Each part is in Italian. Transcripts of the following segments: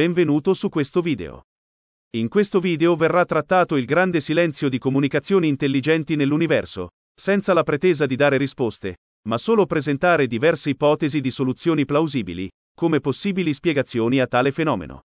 benvenuto su questo video. In questo video verrà trattato il grande silenzio di comunicazioni intelligenti nell'universo, senza la pretesa di dare risposte, ma solo presentare diverse ipotesi di soluzioni plausibili, come possibili spiegazioni a tale fenomeno.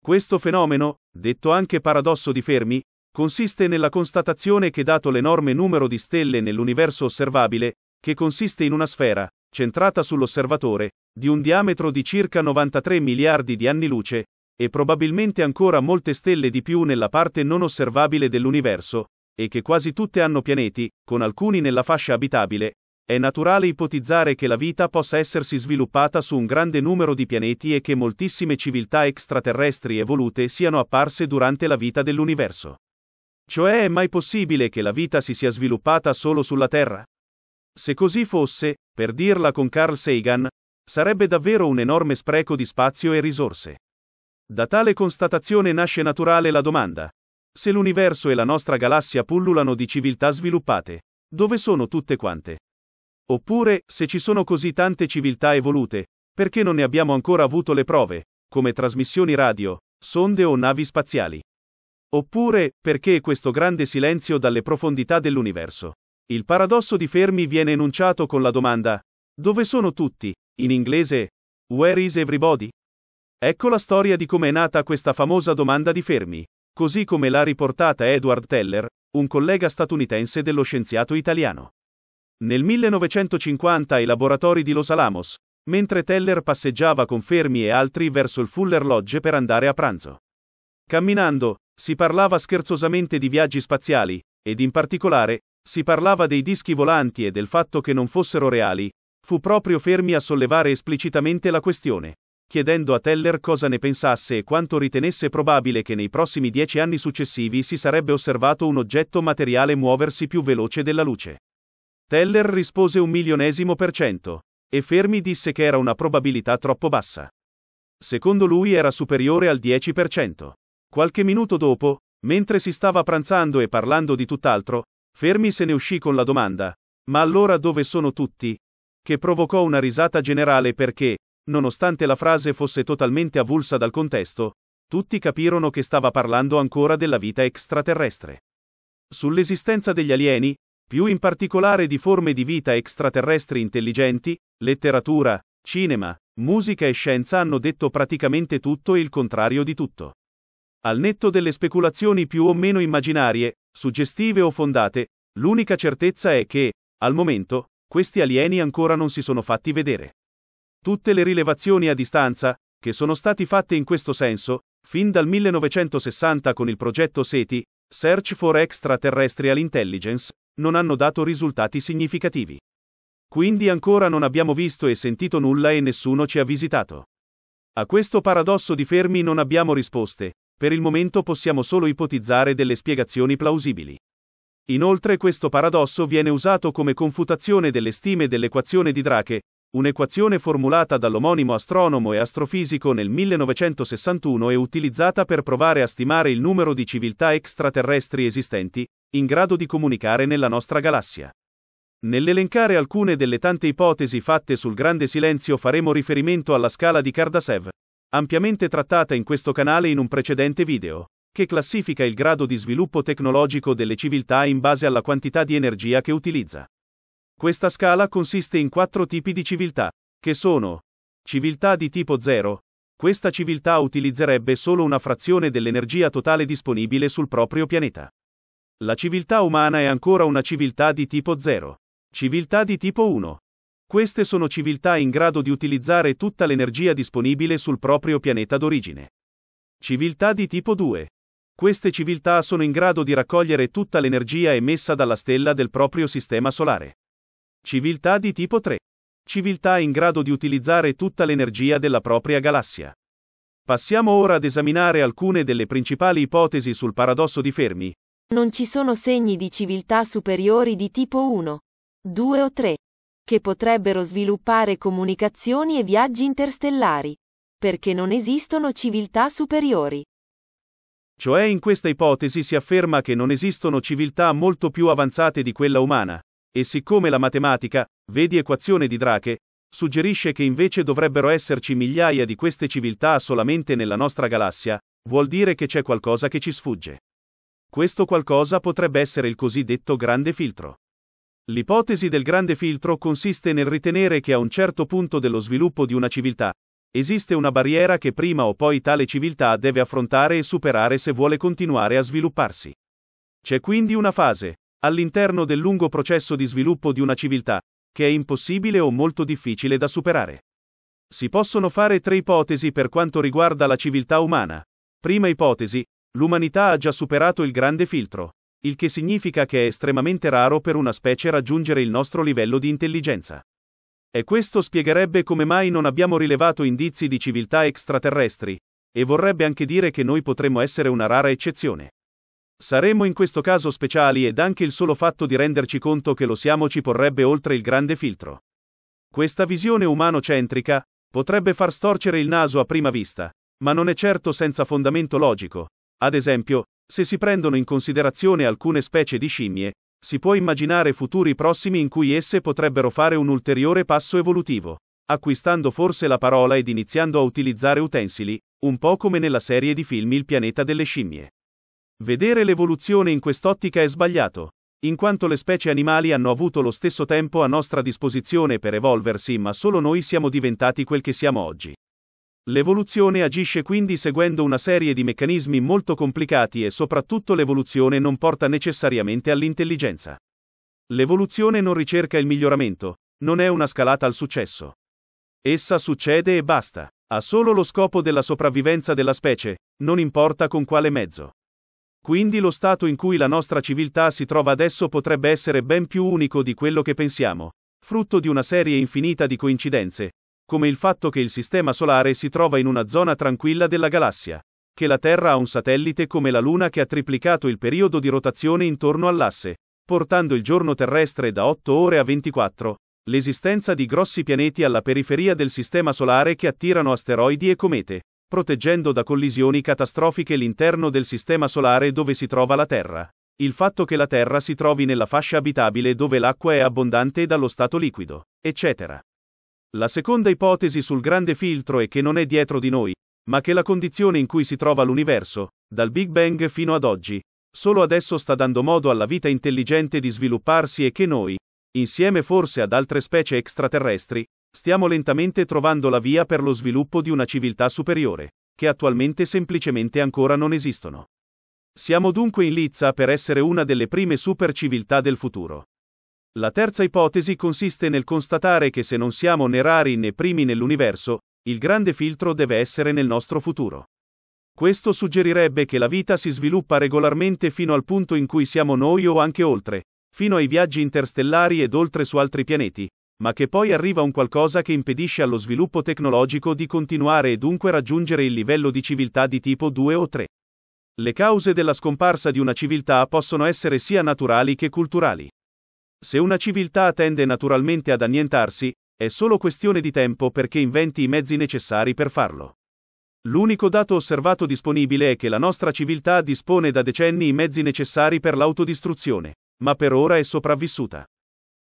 Questo fenomeno, detto anche paradosso di Fermi, consiste nella constatazione che dato l'enorme numero di stelle nell'universo osservabile, che consiste in una sfera, centrata sull'osservatore, di un diametro di circa 93 miliardi di anni luce, e probabilmente ancora molte stelle di più nella parte non osservabile dell'universo, e che quasi tutte hanno pianeti, con alcuni nella fascia abitabile, è naturale ipotizzare che la vita possa essersi sviluppata su un grande numero di pianeti e che moltissime civiltà extraterrestri evolute siano apparse durante la vita dell'universo. Cioè è mai possibile che la vita si sia sviluppata solo sulla Terra? Se così fosse, per dirla con Carl Sagan, Sarebbe davvero un enorme spreco di spazio e risorse. Da tale constatazione nasce naturale la domanda. Se l'universo e la nostra galassia pullulano di civiltà sviluppate, dove sono tutte quante? Oppure, se ci sono così tante civiltà evolute, perché non ne abbiamo ancora avuto le prove, come trasmissioni radio, sonde o navi spaziali? Oppure, perché questo grande silenzio dalle profondità dell'universo? Il paradosso di Fermi viene enunciato con la domanda, dove sono tutti, in inglese, Where is everybody? Ecco la storia di come è nata questa famosa domanda di Fermi, così come l'ha riportata Edward Teller, un collega statunitense dello scienziato italiano. Nel 1950 ai laboratori di Los Alamos, mentre Teller passeggiava con Fermi e altri verso il Fuller Lodge per andare a pranzo. Camminando, si parlava scherzosamente di viaggi spaziali, ed in particolare, si parlava dei dischi volanti e del fatto che non fossero reali, Fu proprio Fermi a sollevare esplicitamente la questione, chiedendo a Teller cosa ne pensasse e quanto ritenesse probabile che nei prossimi dieci anni successivi si sarebbe osservato un oggetto materiale muoversi più veloce della luce. Teller rispose un milionesimo per cento, e Fermi disse che era una probabilità troppo bassa. Secondo lui era superiore al 10%. Qualche minuto dopo, mentre si stava pranzando e parlando di tutt'altro, Fermi se ne uscì con la domanda, ma allora dove sono tutti, che provocò una risata generale perché, nonostante la frase fosse totalmente avulsa dal contesto, tutti capirono che stava parlando ancora della vita extraterrestre. Sull'esistenza degli alieni, più in particolare di forme di vita extraterrestri intelligenti, letteratura, cinema, musica e scienza hanno detto praticamente tutto e il contrario di tutto. Al netto delle speculazioni più o meno immaginarie, suggestive o fondate, l'unica certezza è che, al momento, questi alieni ancora non si sono fatti vedere. Tutte le rilevazioni a distanza, che sono stati fatte in questo senso, fin dal 1960 con il progetto SETI, Search for Extraterrestrial Intelligence, non hanno dato risultati significativi. Quindi ancora non abbiamo visto e sentito nulla e nessuno ci ha visitato. A questo paradosso di Fermi non abbiamo risposte, per il momento possiamo solo ipotizzare delle spiegazioni plausibili. Inoltre questo paradosso viene usato come confutazione delle stime dell'equazione di Drache, un'equazione formulata dall'omonimo astronomo e astrofisico nel 1961 e utilizzata per provare a stimare il numero di civiltà extraterrestri esistenti, in grado di comunicare nella nostra galassia. Nell'elencare alcune delle tante ipotesi fatte sul Grande Silenzio faremo riferimento alla scala di Kardasev, ampiamente trattata in questo canale in un precedente video che classifica il grado di sviluppo tecnologico delle civiltà in base alla quantità di energia che utilizza. Questa scala consiste in quattro tipi di civiltà, che sono civiltà di tipo 0. Questa civiltà utilizzerebbe solo una frazione dell'energia totale disponibile sul proprio pianeta. La civiltà umana è ancora una civiltà di tipo 0. Civiltà di tipo 1. Queste sono civiltà in grado di utilizzare tutta l'energia disponibile sul proprio pianeta d'origine. Civiltà di tipo 2. Queste civiltà sono in grado di raccogliere tutta l'energia emessa dalla stella del proprio sistema solare. Civiltà di tipo 3. Civiltà in grado di utilizzare tutta l'energia della propria galassia. Passiamo ora ad esaminare alcune delle principali ipotesi sul paradosso di Fermi. Non ci sono segni di civiltà superiori di tipo 1, 2 o 3 che potrebbero sviluppare comunicazioni e viaggi interstellari, perché non esistono civiltà superiori. Cioè in questa ipotesi si afferma che non esistono civiltà molto più avanzate di quella umana. E siccome la matematica, vedi equazione di Drache, suggerisce che invece dovrebbero esserci migliaia di queste civiltà solamente nella nostra galassia, vuol dire che c'è qualcosa che ci sfugge. Questo qualcosa potrebbe essere il cosiddetto grande filtro. L'ipotesi del grande filtro consiste nel ritenere che a un certo punto dello sviluppo di una civiltà, Esiste una barriera che prima o poi tale civiltà deve affrontare e superare se vuole continuare a svilupparsi. C'è quindi una fase, all'interno del lungo processo di sviluppo di una civiltà, che è impossibile o molto difficile da superare. Si possono fare tre ipotesi per quanto riguarda la civiltà umana. Prima ipotesi, l'umanità ha già superato il grande filtro, il che significa che è estremamente raro per una specie raggiungere il nostro livello di intelligenza. E questo spiegherebbe come mai non abbiamo rilevato indizi di civiltà extraterrestri, e vorrebbe anche dire che noi potremmo essere una rara eccezione. Saremmo in questo caso speciali ed anche il solo fatto di renderci conto che lo siamo ci porrebbe oltre il grande filtro. Questa visione umano-centrica potrebbe far storcere il naso a prima vista, ma non è certo senza fondamento logico. Ad esempio, se si prendono in considerazione alcune specie di scimmie, si può immaginare futuri prossimi in cui esse potrebbero fare un ulteriore passo evolutivo, acquistando forse la parola ed iniziando a utilizzare utensili, un po' come nella serie di film Il pianeta delle scimmie. Vedere l'evoluzione in quest'ottica è sbagliato, in quanto le specie animali hanno avuto lo stesso tempo a nostra disposizione per evolversi, ma solo noi siamo diventati quel che siamo oggi. L'evoluzione agisce quindi seguendo una serie di meccanismi molto complicati e soprattutto l'evoluzione non porta necessariamente all'intelligenza. L'evoluzione non ricerca il miglioramento, non è una scalata al successo. Essa succede e basta, ha solo lo scopo della sopravvivenza della specie, non importa con quale mezzo. Quindi lo stato in cui la nostra civiltà si trova adesso potrebbe essere ben più unico di quello che pensiamo, frutto di una serie infinita di coincidenze, come il fatto che il Sistema Solare si trova in una zona tranquilla della galassia, che la Terra ha un satellite come la Luna che ha triplicato il periodo di rotazione intorno all'asse, portando il giorno terrestre da 8 ore a 24, l'esistenza di grossi pianeti alla periferia del Sistema Solare che attirano asteroidi e comete, proteggendo da collisioni catastrofiche l'interno del Sistema Solare dove si trova la Terra. Il fatto che la Terra si trovi nella fascia abitabile dove l'acqua è abbondante e dallo stato liquido, eccetera. La seconda ipotesi sul grande filtro è che non è dietro di noi, ma che la condizione in cui si trova l'universo, dal Big Bang fino ad oggi, solo adesso sta dando modo alla vita intelligente di svilupparsi e che noi, insieme forse ad altre specie extraterrestri, stiamo lentamente trovando la via per lo sviluppo di una civiltà superiore, che attualmente semplicemente ancora non esistono. Siamo dunque in lizza per essere una delle prime superciviltà del futuro. La terza ipotesi consiste nel constatare che se non siamo né rari né primi nell'universo, il grande filtro deve essere nel nostro futuro. Questo suggerirebbe che la vita si sviluppa regolarmente fino al punto in cui siamo noi o anche oltre, fino ai viaggi interstellari ed oltre su altri pianeti, ma che poi arriva un qualcosa che impedisce allo sviluppo tecnologico di continuare e dunque raggiungere il livello di civiltà di tipo 2 o 3. Le cause della scomparsa di una civiltà possono essere sia naturali che culturali. Se una civiltà tende naturalmente ad annientarsi, è solo questione di tempo perché inventi i mezzi necessari per farlo. L'unico dato osservato disponibile è che la nostra civiltà dispone da decenni i mezzi necessari per l'autodistruzione, ma per ora è sopravvissuta.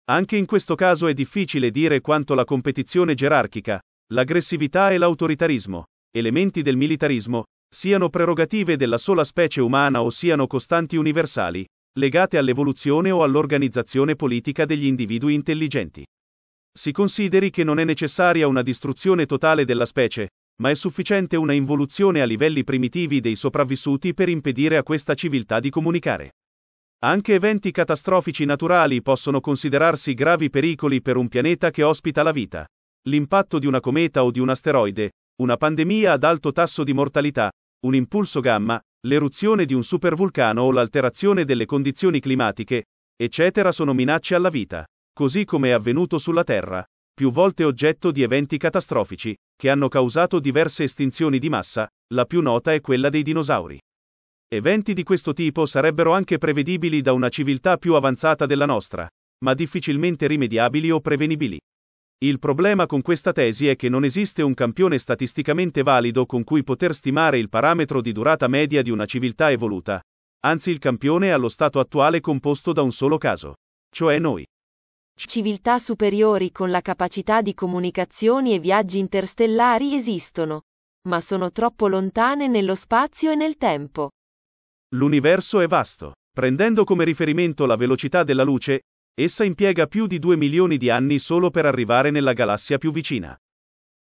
Anche in questo caso è difficile dire quanto la competizione gerarchica, l'aggressività e l'autoritarismo, elementi del militarismo, siano prerogative della sola specie umana o siano costanti universali, legate all'evoluzione o all'organizzazione politica degli individui intelligenti. Si consideri che non è necessaria una distruzione totale della specie, ma è sufficiente una involuzione a livelli primitivi dei sopravvissuti per impedire a questa civiltà di comunicare. Anche eventi catastrofici naturali possono considerarsi gravi pericoli per un pianeta che ospita la vita. L'impatto di una cometa o di un asteroide, una pandemia ad alto tasso di mortalità, un impulso gamma, l'eruzione di un supervulcano o l'alterazione delle condizioni climatiche, eccetera sono minacce alla vita, così come è avvenuto sulla Terra, più volte oggetto di eventi catastrofici, che hanno causato diverse estinzioni di massa, la più nota è quella dei dinosauri. Eventi di questo tipo sarebbero anche prevedibili da una civiltà più avanzata della nostra, ma difficilmente rimediabili o prevenibili. Il problema con questa tesi è che non esiste un campione statisticamente valido con cui poter stimare il parametro di durata media di una civiltà evoluta. Anzi il campione è allo stato attuale composto da un solo caso, cioè noi. Civiltà superiori con la capacità di comunicazioni e viaggi interstellari esistono, ma sono troppo lontane nello spazio e nel tempo. L'universo è vasto. Prendendo come riferimento la velocità della luce, Essa impiega più di 2 milioni di anni solo per arrivare nella galassia più vicina.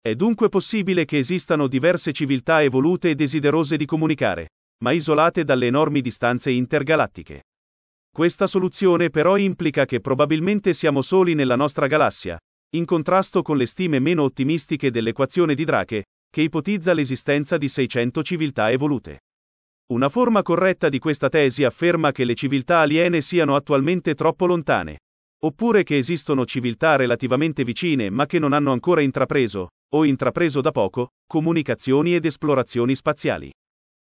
È dunque possibile che esistano diverse civiltà evolute e desiderose di comunicare, ma isolate dalle enormi distanze intergalattiche. Questa soluzione però implica che probabilmente siamo soli nella nostra galassia, in contrasto con le stime meno ottimistiche dell'equazione di Drake, che ipotizza l'esistenza di 600 civiltà evolute. Una forma corretta di questa tesi afferma che le civiltà aliene siano attualmente troppo lontane, oppure che esistono civiltà relativamente vicine ma che non hanno ancora intrapreso, o intrapreso da poco, comunicazioni ed esplorazioni spaziali.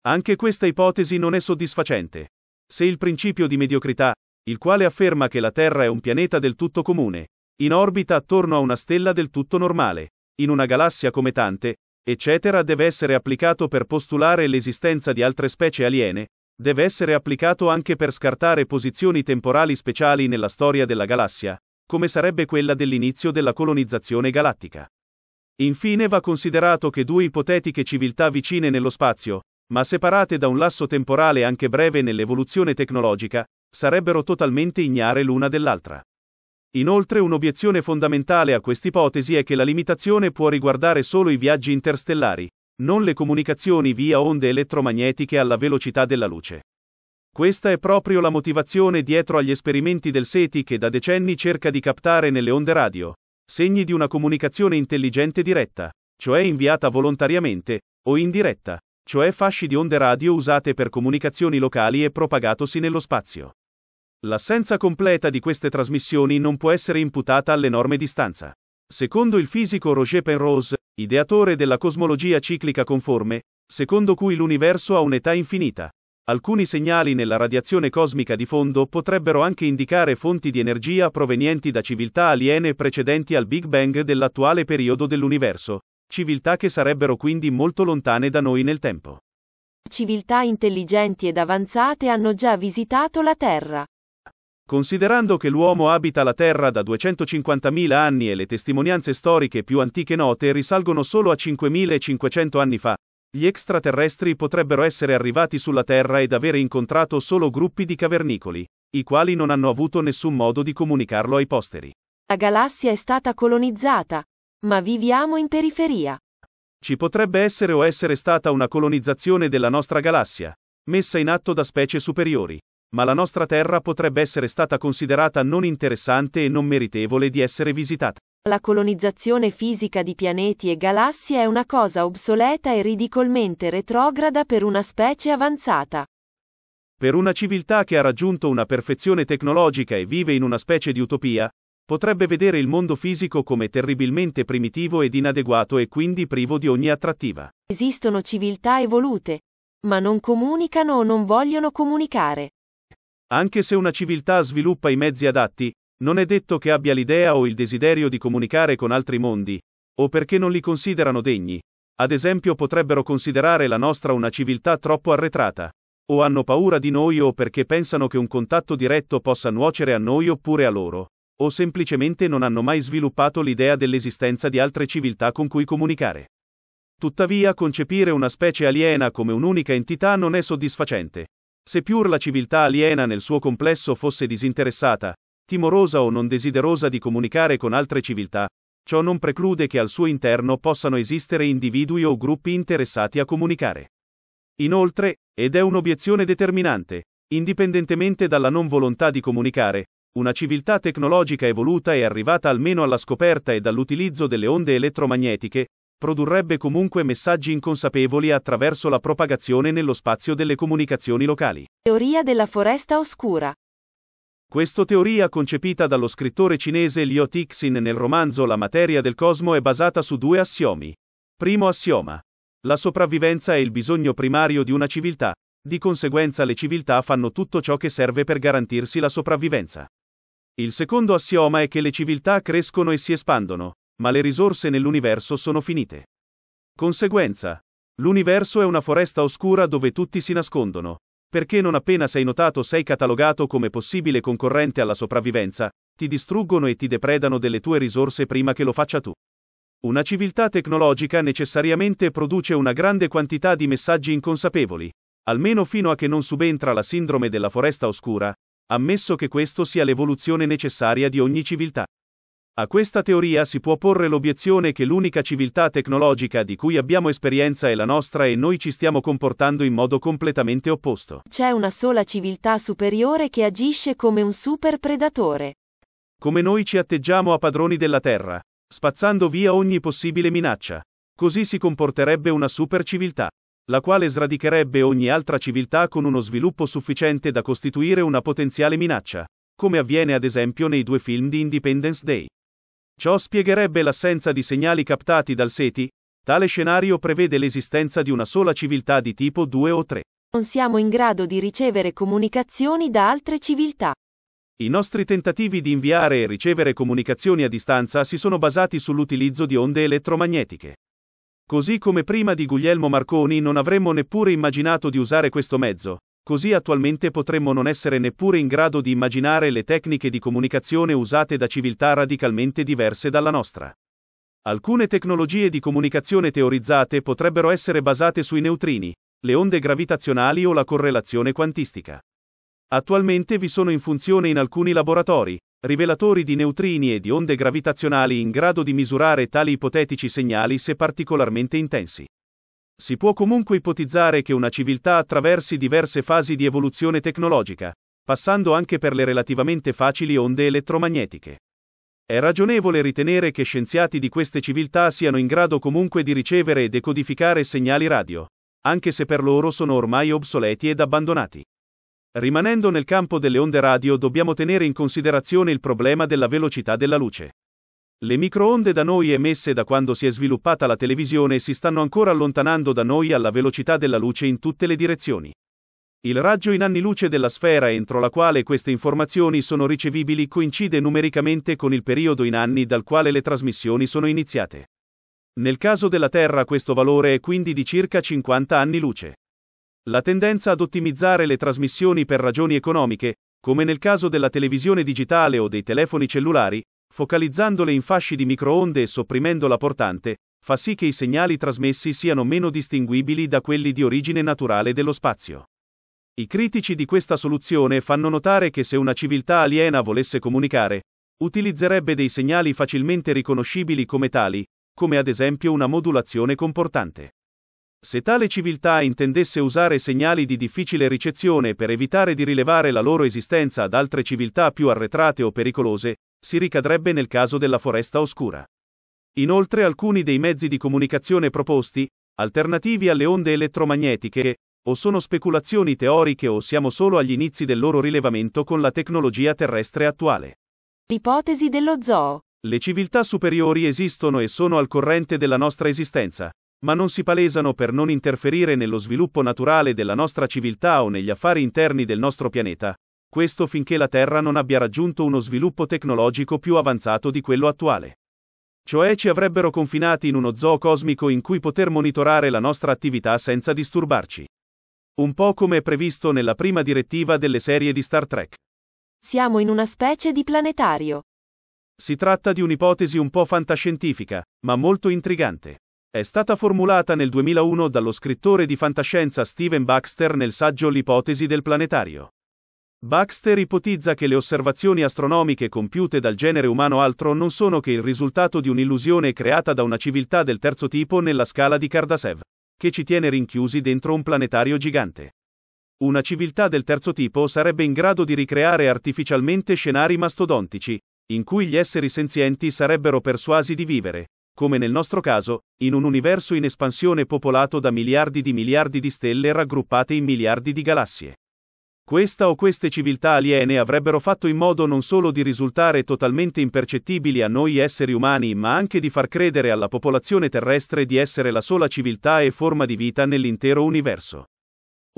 Anche questa ipotesi non è soddisfacente. Se il principio di mediocrità, il quale afferma che la Terra è un pianeta del tutto comune, in orbita attorno a una stella del tutto normale, in una galassia come tante, eccetera, deve essere applicato per postulare l'esistenza di altre specie aliene, deve essere applicato anche per scartare posizioni temporali speciali nella storia della galassia, come sarebbe quella dell'inizio della colonizzazione galattica. Infine va considerato che due ipotetiche civiltà vicine nello spazio, ma separate da un lasso temporale anche breve nell'evoluzione tecnologica, sarebbero totalmente ignare l'una dell'altra. Inoltre un'obiezione fondamentale a quest'ipotesi è che la limitazione può riguardare solo i viaggi interstellari, non le comunicazioni via onde elettromagnetiche alla velocità della luce. Questa è proprio la motivazione dietro agli esperimenti del SETI che da decenni cerca di captare nelle onde radio, segni di una comunicazione intelligente diretta, cioè inviata volontariamente, o indiretta, cioè fasci di onde radio usate per comunicazioni locali e propagatosi nello spazio. L'assenza completa di queste trasmissioni non può essere imputata all'enorme distanza. Secondo il fisico Roger Penrose, ideatore della cosmologia ciclica conforme, secondo cui l'universo ha un'età infinita, alcuni segnali nella radiazione cosmica di fondo potrebbero anche indicare fonti di energia provenienti da civiltà aliene precedenti al Big Bang dell'attuale periodo dell'universo, civiltà che sarebbero quindi molto lontane da noi nel tempo. Civiltà intelligenti ed avanzate hanno già visitato la Terra. Considerando che l'uomo abita la Terra da 250.000 anni e le testimonianze storiche più antiche note risalgono solo a 5.500 anni fa, gli extraterrestri potrebbero essere arrivati sulla Terra ed avere incontrato solo gruppi di cavernicoli, i quali non hanno avuto nessun modo di comunicarlo ai posteri. La galassia è stata colonizzata, ma viviamo in periferia. Ci potrebbe essere o essere stata una colonizzazione della nostra galassia, messa in atto da specie superiori ma la nostra terra potrebbe essere stata considerata non interessante e non meritevole di essere visitata. La colonizzazione fisica di pianeti e galassie è una cosa obsoleta e ridicolmente retrograda per una specie avanzata. Per una civiltà che ha raggiunto una perfezione tecnologica e vive in una specie di utopia, potrebbe vedere il mondo fisico come terribilmente primitivo ed inadeguato e quindi privo di ogni attrattiva. Esistono civiltà evolute, ma non comunicano o non vogliono comunicare. Anche se una civiltà sviluppa i mezzi adatti, non è detto che abbia l'idea o il desiderio di comunicare con altri mondi, o perché non li considerano degni. Ad esempio potrebbero considerare la nostra una civiltà troppo arretrata, o hanno paura di noi o perché pensano che un contatto diretto possa nuocere a noi oppure a loro, o semplicemente non hanno mai sviluppato l'idea dell'esistenza di altre civiltà con cui comunicare. Tuttavia concepire una specie aliena come un'unica entità non è soddisfacente se pur la civiltà aliena nel suo complesso fosse disinteressata, timorosa o non desiderosa di comunicare con altre civiltà, ciò non preclude che al suo interno possano esistere individui o gruppi interessati a comunicare. Inoltre, ed è un'obiezione determinante, indipendentemente dalla non volontà di comunicare, una civiltà tecnologica evoluta è arrivata almeno alla scoperta e dall'utilizzo delle onde elettromagnetiche, produrrebbe comunque messaggi inconsapevoli attraverso la propagazione nello spazio delle comunicazioni locali. Teoria della foresta oscura. Questa teoria concepita dallo scrittore cinese Liu Tixin nel romanzo La materia del cosmo è basata su due assiomi. Primo assioma. La sopravvivenza è il bisogno primario di una civiltà, di conseguenza le civiltà fanno tutto ciò che serve per garantirsi la sopravvivenza. Il secondo assioma è che le civiltà crescono e si espandono, ma le risorse nell'universo sono finite. Conseguenza. L'universo è una foresta oscura dove tutti si nascondono, perché non appena sei notato sei catalogato come possibile concorrente alla sopravvivenza, ti distruggono e ti depredano delle tue risorse prima che lo faccia tu. Una civiltà tecnologica necessariamente produce una grande quantità di messaggi inconsapevoli, almeno fino a che non subentra la sindrome della foresta oscura, ammesso che questo sia l'evoluzione necessaria di ogni civiltà. A questa teoria si può porre l'obiezione che l'unica civiltà tecnologica di cui abbiamo esperienza è la nostra e noi ci stiamo comportando in modo completamente opposto. C'è una sola civiltà superiore che agisce come un super predatore. Come noi ci atteggiamo a padroni della Terra, spazzando via ogni possibile minaccia. Così si comporterebbe una super civiltà la quale sradicherebbe ogni altra civiltà con uno sviluppo sufficiente da costituire una potenziale minaccia, come avviene ad esempio nei due film di Independence Day. Ciò spiegherebbe l'assenza di segnali captati dal SETI, tale scenario prevede l'esistenza di una sola civiltà di tipo 2 o 3. Non siamo in grado di ricevere comunicazioni da altre civiltà. I nostri tentativi di inviare e ricevere comunicazioni a distanza si sono basati sull'utilizzo di onde elettromagnetiche. Così come prima di Guglielmo Marconi non avremmo neppure immaginato di usare questo mezzo, così attualmente potremmo non essere neppure in grado di immaginare le tecniche di comunicazione usate da civiltà radicalmente diverse dalla nostra. Alcune tecnologie di comunicazione teorizzate potrebbero essere basate sui neutrini, le onde gravitazionali o la correlazione quantistica. Attualmente vi sono in funzione in alcuni laboratori, rivelatori di neutrini e di onde gravitazionali in grado di misurare tali ipotetici segnali se particolarmente intensi. Si può comunque ipotizzare che una civiltà attraversi diverse fasi di evoluzione tecnologica, passando anche per le relativamente facili onde elettromagnetiche. È ragionevole ritenere che scienziati di queste civiltà siano in grado comunque di ricevere e decodificare segnali radio, anche se per loro sono ormai obsoleti ed abbandonati. Rimanendo nel campo delle onde radio dobbiamo tenere in considerazione il problema della velocità della luce. Le microonde da noi emesse da quando si è sviluppata la televisione si stanno ancora allontanando da noi alla velocità della luce in tutte le direzioni. Il raggio in anni luce della sfera entro la quale queste informazioni sono ricevibili coincide numericamente con il periodo in anni dal quale le trasmissioni sono iniziate. Nel caso della Terra questo valore è quindi di circa 50 anni luce. La tendenza ad ottimizzare le trasmissioni per ragioni economiche, come nel caso della televisione digitale o dei telefoni cellulari, focalizzandole in fasci di microonde e sopprimendo la portante, fa sì che i segnali trasmessi siano meno distinguibili da quelli di origine naturale dello spazio. I critici di questa soluzione fanno notare che se una civiltà aliena volesse comunicare, utilizzerebbe dei segnali facilmente riconoscibili come tali, come ad esempio una modulazione comportante. Se tale civiltà intendesse usare segnali di difficile ricezione per evitare di rilevare la loro esistenza ad altre civiltà più arretrate o pericolose, si ricadrebbe nel caso della foresta oscura. Inoltre alcuni dei mezzi di comunicazione proposti, alternativi alle onde elettromagnetiche, o sono speculazioni teoriche o siamo solo agli inizi del loro rilevamento con la tecnologia terrestre attuale. L'ipotesi dello zoo. Le civiltà superiori esistono e sono al corrente della nostra esistenza, ma non si palesano per non interferire nello sviluppo naturale della nostra civiltà o negli affari interni del nostro pianeta, questo finché la Terra non abbia raggiunto uno sviluppo tecnologico più avanzato di quello attuale. Cioè ci avrebbero confinati in uno zoo cosmico in cui poter monitorare la nostra attività senza disturbarci. Un po' come è previsto nella prima direttiva delle serie di Star Trek. Siamo in una specie di planetario. Si tratta di un'ipotesi un po' fantascientifica, ma molto intrigante. È stata formulata nel 2001 dallo scrittore di fantascienza Steven Baxter nel saggio L'ipotesi del planetario. Baxter ipotizza che le osservazioni astronomiche compiute dal genere umano altro non sono che il risultato di un'illusione creata da una civiltà del terzo tipo nella scala di Kardasev, che ci tiene rinchiusi dentro un planetario gigante. Una civiltà del terzo tipo sarebbe in grado di ricreare artificialmente scenari mastodontici, in cui gli esseri senzienti sarebbero persuasi di vivere, come nel nostro caso, in un universo in espansione popolato da miliardi di miliardi di stelle raggruppate in miliardi di galassie. Questa o queste civiltà aliene avrebbero fatto in modo non solo di risultare totalmente impercettibili a noi esseri umani, ma anche di far credere alla popolazione terrestre di essere la sola civiltà e forma di vita nell'intero universo.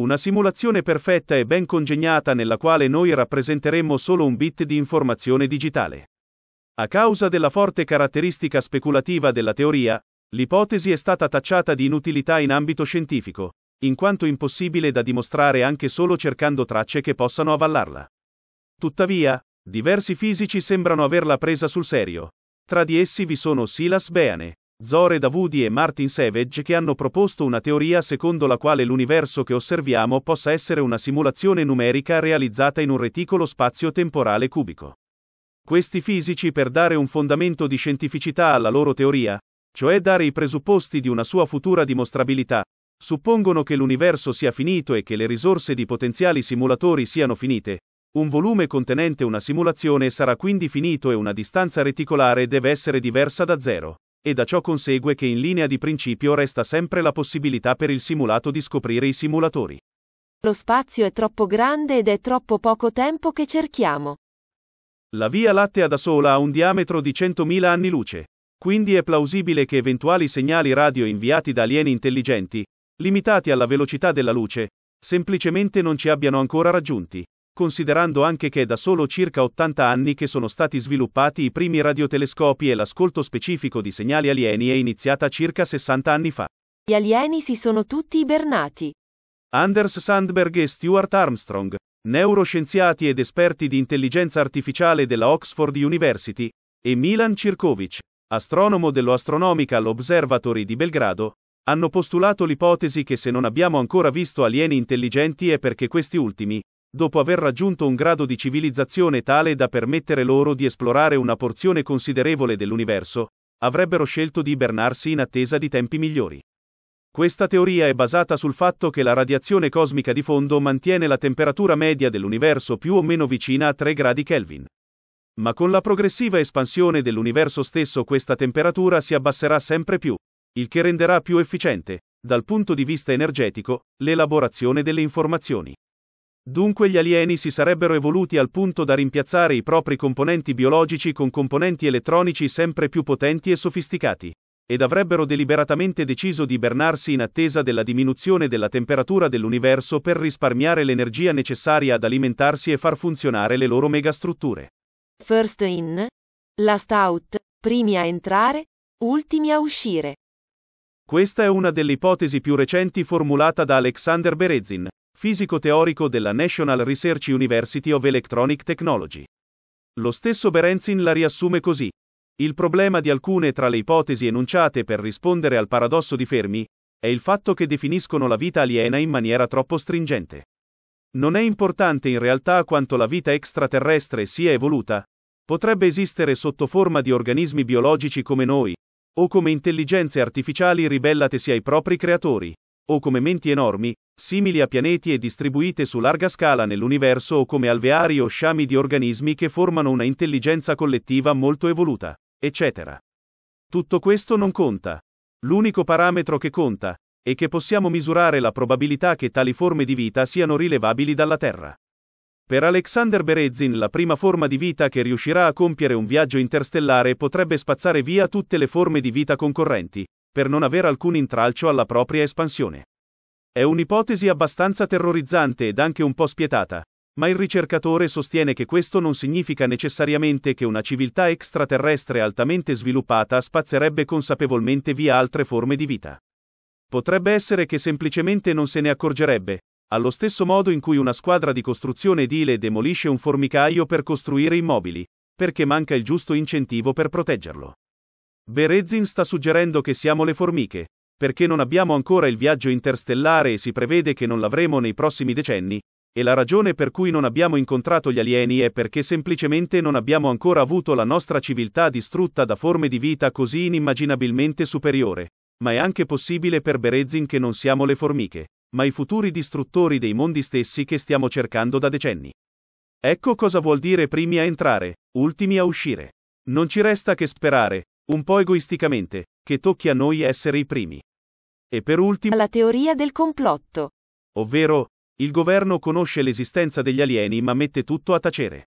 Una simulazione perfetta e ben congegnata nella quale noi rappresenteremmo solo un bit di informazione digitale. A causa della forte caratteristica speculativa della teoria, l'ipotesi è stata tacciata di inutilità in ambito scientifico, in quanto impossibile da dimostrare anche solo cercando tracce che possano avallarla. Tuttavia, diversi fisici sembrano averla presa sul serio. Tra di essi vi sono Silas Beane, Zore Davudi e Martin Savage che hanno proposto una teoria secondo la quale l'universo che osserviamo possa essere una simulazione numerica realizzata in un reticolo spazio-temporale cubico. Questi fisici per dare un fondamento di scientificità alla loro teoria, cioè dare i presupposti di una sua futura dimostrabilità, suppongono che l'universo sia finito e che le risorse di potenziali simulatori siano finite. Un volume contenente una simulazione sarà quindi finito e una distanza reticolare deve essere diversa da zero. E da ciò consegue che in linea di principio resta sempre la possibilità per il simulato di scoprire i simulatori. Lo spazio è troppo grande ed è troppo poco tempo che cerchiamo. La Via Lattea da sola ha un diametro di 100.000 anni luce. Quindi è plausibile che eventuali segnali radio inviati da alieni intelligenti, limitati alla velocità della luce, semplicemente non ci abbiano ancora raggiunti, considerando anche che è da solo circa 80 anni che sono stati sviluppati i primi radiotelescopi e l'ascolto specifico di segnali alieni è iniziata circa 60 anni fa. Gli alieni si sono tutti ibernati. Anders Sandberg e Stuart Armstrong, neuroscienziati ed esperti di intelligenza artificiale della Oxford University, e Milan Cirkovic, astronomo dello Astronomical Observatory di Belgrado, hanno postulato l'ipotesi che se non abbiamo ancora visto alieni intelligenti è perché questi ultimi, dopo aver raggiunto un grado di civilizzazione tale da permettere loro di esplorare una porzione considerevole dell'universo, avrebbero scelto di ibernarsi in attesa di tempi migliori. Questa teoria è basata sul fatto che la radiazione cosmica di fondo mantiene la temperatura media dell'universo più o meno vicina a 3 gradi Kelvin. Ma con la progressiva espansione dell'universo stesso questa temperatura si abbasserà sempre più, il che renderà più efficiente, dal punto di vista energetico, l'elaborazione delle informazioni. Dunque gli alieni si sarebbero evoluti al punto da rimpiazzare i propri componenti biologici con componenti elettronici sempre più potenti e sofisticati, ed avrebbero deliberatamente deciso di ibernarsi in attesa della diminuzione della temperatura dell'universo per risparmiare l'energia necessaria ad alimentarsi e far funzionare le loro megastrutture. First in, last out, primi a entrare, ultimi a uscire. Questa è una delle ipotesi più recenti formulata da Alexander Berezin, fisico teorico della National Research University of Electronic Technology. Lo stesso Berenzin la riassume così. Il problema di alcune tra le ipotesi enunciate per rispondere al paradosso di Fermi è il fatto che definiscono la vita aliena in maniera troppo stringente. Non è importante in realtà quanto la vita extraterrestre sia evoluta, potrebbe esistere sotto forma di organismi biologici come noi, o come intelligenze artificiali ribellatesi ai propri creatori. O come menti enormi, simili a pianeti e distribuite su larga scala nell'universo o come alveari o sciami di organismi che formano una intelligenza collettiva molto evoluta, eccetera. Tutto questo non conta. L'unico parametro che conta è che possiamo misurare la probabilità che tali forme di vita siano rilevabili dalla Terra. Per Alexander Berezin la prima forma di vita che riuscirà a compiere un viaggio interstellare potrebbe spazzare via tutte le forme di vita concorrenti, per non avere alcun intralcio alla propria espansione. È un'ipotesi abbastanza terrorizzante ed anche un po' spietata, ma il ricercatore sostiene che questo non significa necessariamente che una civiltà extraterrestre altamente sviluppata spazzerebbe consapevolmente via altre forme di vita. Potrebbe essere che semplicemente non se ne accorgerebbe, allo stesso modo in cui una squadra di costruzione edile demolisce un formicaio per costruire immobili, perché manca il giusto incentivo per proteggerlo. Berezin sta suggerendo che siamo le formiche, perché non abbiamo ancora il viaggio interstellare e si prevede che non l'avremo nei prossimi decenni, e la ragione per cui non abbiamo incontrato gli alieni è perché semplicemente non abbiamo ancora avuto la nostra civiltà distrutta da forme di vita così inimmaginabilmente superiore, ma è anche possibile per Berezin che non siamo le formiche ma i futuri distruttori dei mondi stessi che stiamo cercando da decenni. Ecco cosa vuol dire primi a entrare, ultimi a uscire. Non ci resta che sperare, un po' egoisticamente, che tocchi a noi essere i primi. E per ultimo... La teoria del complotto. Ovvero, il governo conosce l'esistenza degli alieni ma mette tutto a tacere.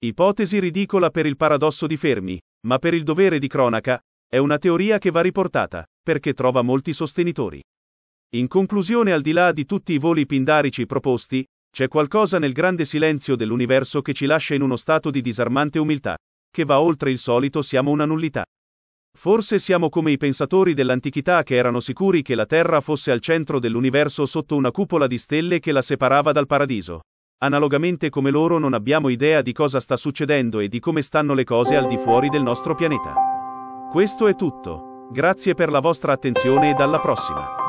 Ipotesi ridicola per il paradosso di Fermi, ma per il dovere di cronaca, è una teoria che va riportata, perché trova molti sostenitori. In conclusione, al di là di tutti i voli pindarici proposti, c'è qualcosa nel grande silenzio dell'universo che ci lascia in uno stato di disarmante umiltà, che va oltre il solito siamo una nullità. Forse siamo come i pensatori dell'antichità che erano sicuri che la Terra fosse al centro dell'universo sotto una cupola di stelle che la separava dal paradiso. Analogamente come loro non abbiamo idea di cosa sta succedendo e di come stanno le cose al di fuori del nostro pianeta. Questo è tutto. Grazie per la vostra attenzione e alla prossima.